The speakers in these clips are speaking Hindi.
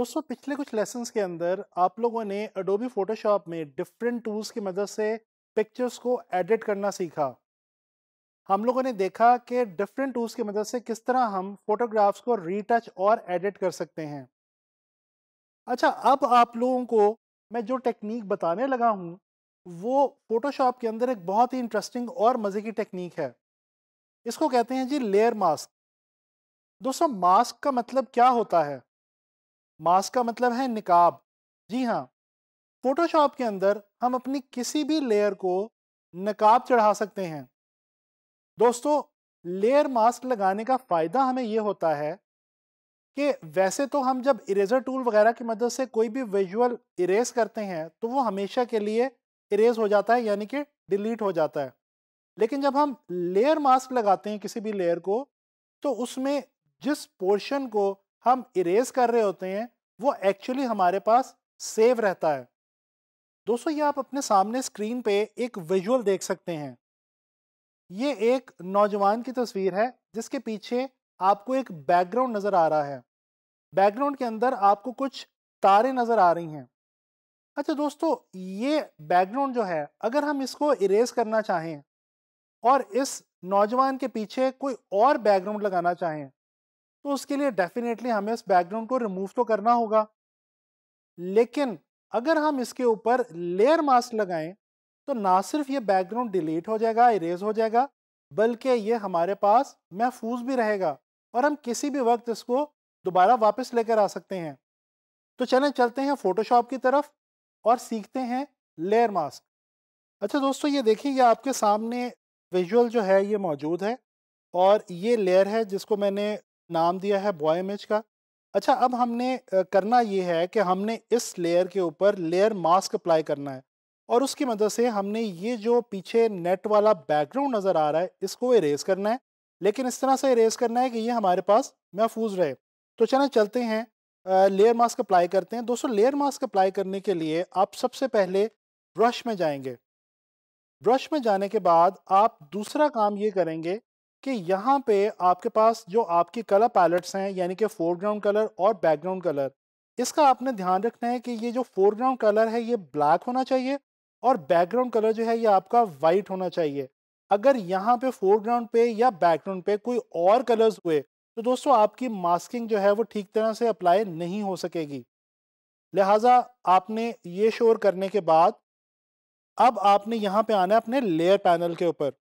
दोस्तों पिछले कुछ लेसन के अंदर आप लोगों ने अडोबी फोटोशॉप में डिफरेंट टूल्स की मदद से पिक्चर्स को एडिट करना सीखा हम लोगों ने देखा कि डिफरेंट टूल्स की मदद से किस तरह हम फोटोग्राफ्स को रीटच और एडिट कर सकते हैं अच्छा अब आप लोगों को मैं जो टेक्निक बताने लगा हूँ वो फोटोशॉप के अंदर एक बहुत ही इंटरेस्टिंग और मज़े की टेक्निक है इसको कहते हैं जी लेयर मास्क दोस्तों मास्क का मतलब क्या होता है मास्क का मतलब है निकाब जी हाँ फोटोशॉप के अंदर हम अपनी किसी भी लेयर को नकाब चढ़ा सकते हैं दोस्तों लेयर मास्क लगाने का फ़ायदा हमें यह होता है कि वैसे तो हम जब इरेजर टूल वगैरह की मदद से कोई भी विजुअल इरेज करते हैं तो वो हमेशा के लिए इरेज हो जाता है यानी कि डिलीट हो जाता है लेकिन जब हम लेयर मास्क लगाते हैं किसी भी लेयर को तो उसमें जिस पोर्शन को हम इरेज कर रहे होते हैं वो एक्चुअली हमारे पास सेव रहता है दोस्तों ये आप अपने सामने स्क्रीन पे एक विजुअल देख सकते हैं ये एक नौजवान की तस्वीर है जिसके पीछे आपको एक बैकग्राउंड नज़र आ रहा है बैकग्राउंड के अंदर आपको कुछ तारे नज़र आ रही हैं अच्छा दोस्तों ये बैकग्राउंड जो है अगर हम इसको इरेज करना चाहें और इस नौजवान के पीछे कोई और बैकग्राउंड लगाना चाहें तो उसके लिए डेफिनेटली हमें इस बैकग्राउंड को रिमूव तो करना होगा लेकिन अगर हम इसके ऊपर लेयर मास्क लगाएं तो ना सिर्फ ये बैकग्राउंड डिलीट हो जाएगा इरेज हो जाएगा बल्कि ये हमारे पास महफूज भी रहेगा और हम किसी भी वक्त इसको दोबारा वापस लेकर आ सकते हैं तो चलें चलते हैं फोटोशॉप की तरफ और सीखते हैं लेयर मास्क अच्छा दोस्तों ये देखिए ये आपके सामने विजुअल जो है ये मौजूद है और ये लेयर है जिसको मैंने नाम दिया है बॉय इमेज का अच्छा अब हमने करना ये है कि हमने इस लेयर के ऊपर लेयर मास्क अप्लाई करना है और उसकी मदद से हमने ये जो पीछे नेट वाला बैकग्राउंड नज़र आ रहा है इसको इरेज करना है लेकिन इस तरह से इरेज करना है कि ये हमारे पास महफूज रहे तो चलें चलते हैं लेयर मास्क अप्लाई करते हैं दोस्तों लेयर मास्क अप्लाई करने के लिए आप सबसे पहले ब्रश में जाएंगे ब्रश में जाने के बाद आप दूसरा काम ये करेंगे कि यहाँ पे आपके पास जो आपकी कलर पैलेट्स हैं यानी कि फोरग्राउंड कलर और बैकग्राउंड कलर इसका आपने ध्यान रखना है कि ये जो फोरग्राउंड कलर है ये ब्लैक होना चाहिए और बैकग्राउंड कलर जो है ये आपका वाइट होना चाहिए अगर यहाँ पे फोरग्राउंड पे या बैकग्राउंड पे कोई और कलर्स हुए तो दोस्तों आपकी मास्किंग जो है वो ठीक तरह से अप्लाई नहीं हो सकेगी लिहाजा आपने ये शोर करने के बाद अब आपने यहाँ पे आना है अपने लेयर पैनल के ऊपर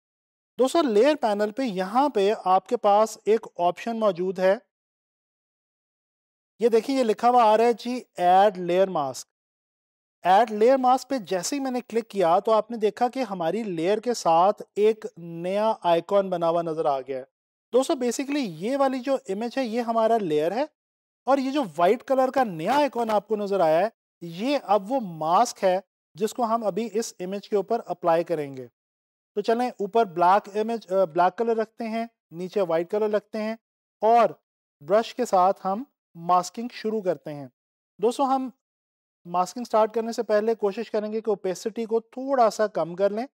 दोस्तों लेयर पैनल पे यहाँ पे आपके पास एक ऑप्शन मौजूद है ये देखिए ये लिखा हुआ आ रहा है जी add layer mask add layer mask पे जैसे ही मैंने क्लिक किया तो आपने देखा कि हमारी लेयर के साथ एक नया आइकॉन बना हुआ नज़र आ गया है दोस्तों बेसिकली ये वाली जो इमेज है ये हमारा लेयर है और ये जो वाइट कलर का नया आइकॉन आपको नज़र आया है ये अब वो मास्क है जिसको हम अभी इस इमेज के ऊपर अप्लाई करेंगे तो चलें ऊपर ब्लैक इमेज ब्लैक कलर रखते हैं नीचे वाइट कलर रखते हैं और ब्रश के साथ हम मास्किंग शुरू करते हैं दोस्तों हम मास्किंग स्टार्ट करने से पहले कोशिश करेंगे कि ओपेसिटी को थोड़ा सा कम कर लें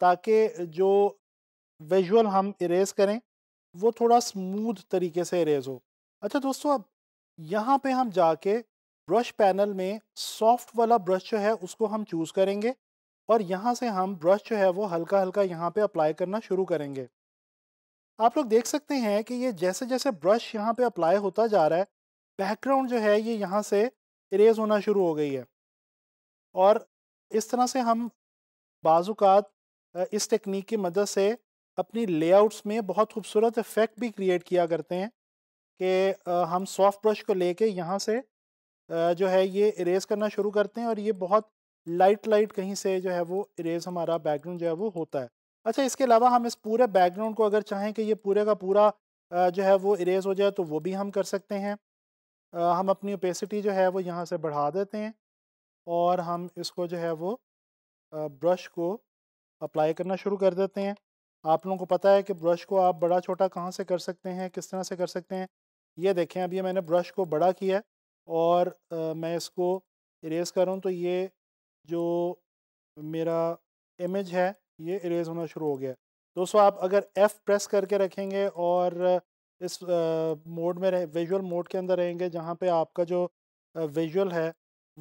ताकि जो विजुअल हम इरेज करें वो थोड़ा स्मूथ तरीके से इरेज हो अच्छा दोस्तों अब यहाँ पे हम जाके ब्रश पैनल में सॉफ्ट वाला ब्रश जो है उसको हम चूज़ करेंगे और यहाँ से हम ब्रश जो है वो हल्का हल्का यहाँ पे अप्लाई करना शुरू करेंगे आप लोग देख सकते हैं कि ये जैसे जैसे ब्रश यहाँ पे अप्लाई होता जा रहा है बैकग्राउंड जो है ये यहाँ से इरेज होना शुरू हो गई है और इस तरह से हम बाज़ात इस टेक्निक की मदद से अपनी लेआउट्स में बहुत खूबसूरत इफ़ेक्ट भी क्रिएट किया करते हैं कि हम सॉफ्ट ब्रश को लेके यहाँ से जो है ये इरेज करना शुरू करते हैं और ये बहुत लाइट लाइट कहीं से जो है वो इरेज हमारा बैकग्राउंड जो है वो होता है अच्छा इसके अलावा हम इस पूरे बैकग्राउंड को अगर चाहें कि ये पूरे का पूरा जो है वो इरेज हो जाए तो वो भी हम कर सकते हैं हम अपनी ओपेसिटी जो है वो यहाँ से बढ़ा देते हैं और हम इसको जो है वो ब्रश को अप्लाई करना शुरू कर देते हैं आप लोगों को पता है कि ब्रश को आप बड़ा छोटा कहाँ से कर सकते हैं किस तरह से कर सकते हैं ये देखें अभी मैंने ब्रश को बड़ा किया और आ, मैं इसको इरेज करूँ तो ये जो मेरा इमेज है ये इरेज होना शुरू हो गया दोस्तों आप अगर F प्रेस करके रखेंगे और इस मोड में रहे विजुअल मोड के अंदर रहेंगे जहाँ पे आपका जो विजुअल है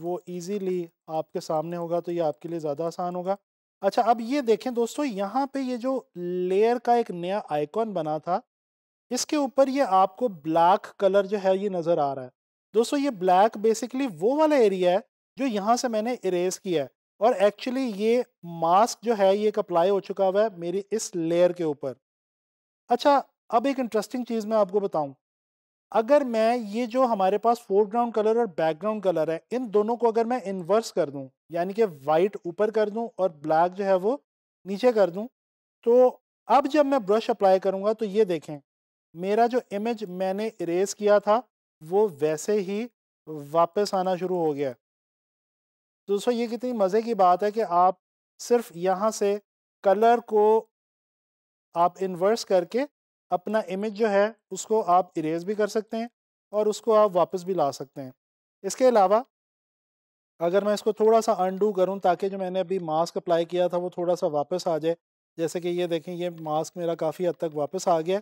वो इजीली आपके सामने होगा तो ये आपके लिए ज़्यादा आसान होगा अच्छा अब ये देखें दोस्तों यहाँ पे ये जो लेयर का एक नया आइकॉन बना था इसके ऊपर ये आपको ब्लैक कलर जो है ये नज़र आ रहा है दोस्तों ये ब्लैक बेसिकली वो वाला एरिया है जो यहाँ से मैंने इरेज किया है और एक्चुअली ये मास्क जो है ये एक अप्लाई हो चुका हुआ है मेरी इस लेयर के ऊपर अच्छा अब एक इंटरेस्टिंग चीज़ मैं आपको बताऊं अगर मैं ये जो हमारे पास फोरग्राउंड कलर और बैकग्राउंड कलर है इन दोनों को अगर मैं इन्वर्स कर दूं यानी कि वाइट ऊपर कर दूं और ब्लैक जो है वो नीचे कर दूं तो अब जब मैं ब्रश अप्लाई करूँगा तो ये देखें मेरा जो इमेज मैंने इरेज किया था वो वैसे ही वापस आना शुरू हो गया दोस्तों ये कितनी मज़े की बात है कि आप सिर्फ यहाँ से कलर को आप इन्वर्स करके अपना इमेज जो है उसको आप इरेज भी कर सकते हैं और उसको आप वापस भी ला सकते हैं इसके अलावा अगर मैं इसको थोड़ा सा अनडू करूं ताकि जो मैंने अभी मास्क अप्लाई किया था वो थोड़ा सा वापस आ जाए जैसे कि ये देखें ये मास्क मेरा काफ़ी हद तक वापस आ गया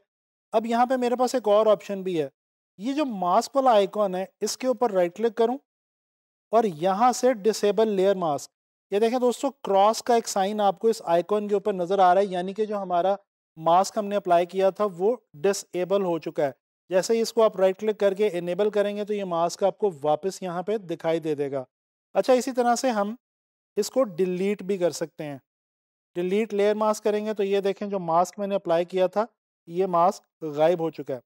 अब यहाँ पे मेरे पास एक और ऑप्शन भी है ये जो मास्क वाला आइकॉन है इसके ऊपर राइट क्लिक करूँ और यहाँ से डिसेबल लेयर मास्क ये देखें दोस्तों क्रॉस का एक साइन आपको इस आइकॉन के ऊपर नज़र आ रहा है यानी कि जो हमारा मास्क हमने अप्लाई किया था वो डिसेबल हो चुका है जैसे ही इसको आप राइट क्लिक करके इनेबल करेंगे तो ये मास्क आपको वापस यहाँ पे दिखाई दे देगा अच्छा इसी तरह से हम इसको डिलीट भी कर सकते हैं डिलीट लेयर मास्क करेंगे तो ये देखें जो मास्क मैंने अप्लाई किया था ये मास्क गायब हो चुका है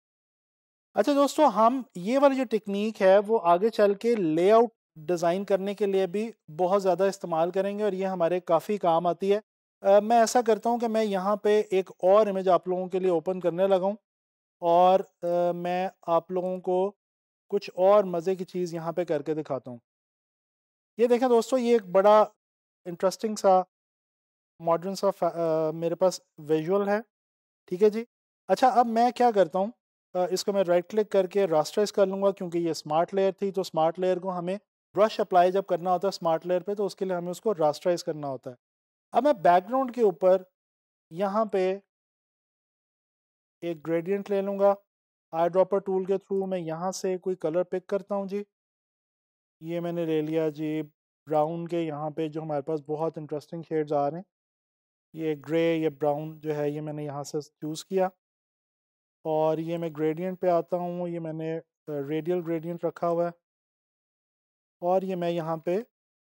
अच्छा दोस्तों हम ये वाली जो टेक्निक है वो आगे चल के लेआउट डिज़ाइन करने के लिए भी बहुत ज़्यादा इस्तेमाल करेंगे और ये हमारे काफ़ी काम आती है आ, मैं ऐसा करता हूँ कि मैं यहाँ पे एक और इमेज आप लोगों के लिए ओपन करने लगाऊँ और आ, मैं आप लोगों को कुछ और मज़े की चीज़ यहाँ पे करके दिखाता हूँ ये देखें दोस्तों ये एक बड़ा इंटरेस्टिंग सा मॉडर्न सा आ, मेरे पास विजुअल है ठीक है जी अच्छा अब मैं क्या करता हूँ इसको मैं राइट क्लिक करके रास्टराइज कर लूँगा क्योंकि ये स्मार्ट लेयर थी तो स्मार्ट लेयर को हमें ब्रश अप्लाई जब करना होता है स्मार्ट लेयर पे तो उसके लिए हमें उसको रास्टराइज करना होता है अब मैं बैकग्राउंड के ऊपर यहाँ पे एक ग्रेडियंट ले लूँगा आई ड्रॉपर टूल के थ्रू मैं यहाँ से कोई कलर पिक करता हूँ जी ये मैंने ले लिया जी ब्राउन के यहाँ पे जो हमारे पास बहुत इंटरेस्टिंग शेड्स आ रहे हैं ये ग्रे ये ब्राउन जो है ये मैंने यहाँ से चूज़ किया और ये मैं ग्रेडियंट पे आता हूँ ये मैंने रेडियल ग्रेडियंट रखा हुआ है और ये मैं यहाँ पे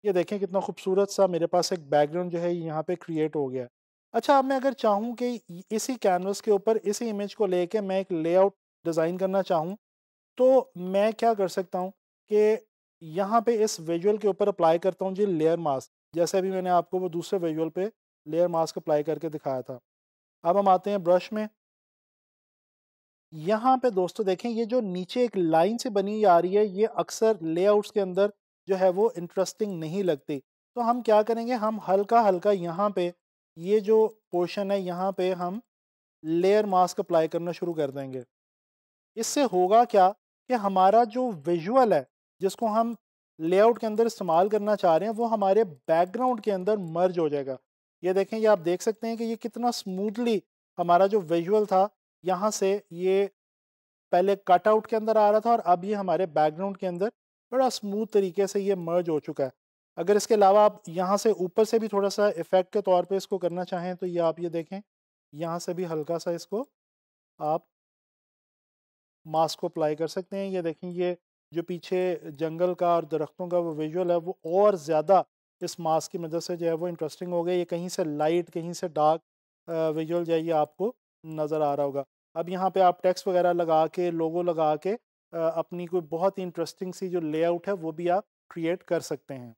ये देखें कितना खूबसूरत सा मेरे पास एक बैकग्राउंड जो है यहाँ पे क्रिएट हो गया अच्छा अब मैं अगर चाहूँ कि इसी कैनवस के ऊपर इसी इमेज को लेके मैं एक लेआउट डिज़ाइन करना चाहूँ तो मैं क्या कर सकता हूँ कि यहाँ पे इस विजुअल के ऊपर अप्लाई करता हूँ जी लेयर मास्क जैसे अभी मैंने आपको वो दूसरे विजुअल पे लेयर मास्क अप्लाई करके दिखाया था अब हम आते हैं ब्रश में यहाँ पे दोस्तों देखें ये जो नीचे एक लाइन से बनी आ रही है ये अक्सर लेआउट्स के अंदर जो है वो इंटरेस्टिंग नहीं लगती तो हम क्या करेंगे हम हल्का हल्का यहाँ पे ये जो पोर्शन है यहाँ पे हम लेयर मास्क अप्लाई करना शुरू कर देंगे इससे होगा क्या कि हमारा जो विजुअल है जिसको हम लेआउट के अंदर इस्तेमाल करना चाह रहे हैं वो हमारे बैकग्राउंड के अंदर मर्ज हो जाएगा ये देखें ये आप देख सकते हैं कि ये कितना स्मूथली हमारा जो विजुअल था यहाँ से ये पहले कटआउट के अंदर आ रहा था और अब ये हमारे बैकग्राउंड के अंदर बड़ा स्मूथ तरीके से ये मर्ज हो चुका है अगर इसके अलावा आप यहाँ से ऊपर से भी थोड़ा सा इफ़ेक्ट के तौर पे इसको करना चाहें तो ये आप ये देखें यहाँ से भी हल्का सा इसको आप मास्क को अप्लाई कर सकते हैं ये देखें ये जो पीछे जंगल का और दरख्तों का वो विजुअल है वो और ज़्यादा इस मास्क की मदद से जो है वो इंटरेस्टिंग हो गया ये कहीं से लाइट कहीं से डार्क विजुअल जो है ये आपको नज़र आ रहा होगा अब यहाँ पे आप टैक्स वगैरह लगा के लोगो लगा के अपनी कोई बहुत ही इंटरेस्टिंग सी जो लेआउट है वो भी आप क्रिएट कर सकते हैं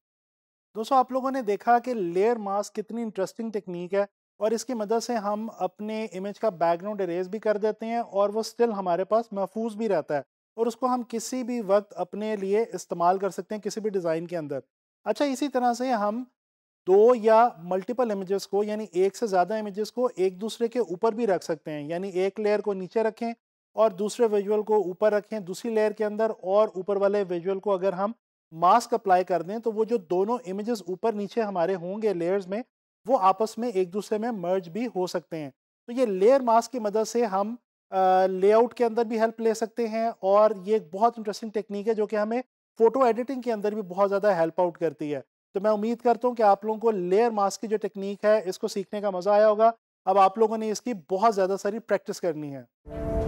दोस्तों आप लोगों ने देखा कि लेयर मास्क कितनी इंटरेस्टिंग टेक्निक है और इसकी मदद से हम अपने इमेज का बैकग्राउंड इरेज भी कर देते हैं और वो स्टिल हमारे पास महफूज भी रहता है और उसको हम किसी भी वक्त अपने लिए इस्तेमाल कर सकते हैं किसी भी डिज़ाइन के अंदर अच्छा इसी तरह से हम दो या मल्टीपल इमेजेस को यानी एक से ज़्यादा इमेजेस को एक दूसरे के ऊपर भी रख सकते हैं यानी एक लेयर को नीचे रखें और दूसरे विजुअल को ऊपर रखें दूसरी लेयर के अंदर और ऊपर वाले विजुअल को अगर हम मास्क अप्लाई कर दें तो वो जो दोनों इमेजेस ऊपर नीचे हमारे होंगे लेयर्स में वो आपस में एक दूसरे में मर्ज भी हो सकते हैं तो ये लेयर मास्क की मदद से हम लेआउट के अंदर भी हेल्प ले सकते हैं और ये एक बहुत इंटरेस्टिंग टेक्निक है जो कि हमें फ़ोटो एडिटिंग के अंदर भी बहुत ज़्यादा हेल्प आउट करती है तो मैं उम्मीद करता हूँ कि आप लोगों को लेयर मास्क की जो टेक्निक है इसको सीखने का मज़ा आया होगा अब आप लोगों ने इसकी बहुत ज़्यादा सारी प्रैक्टिस करनी है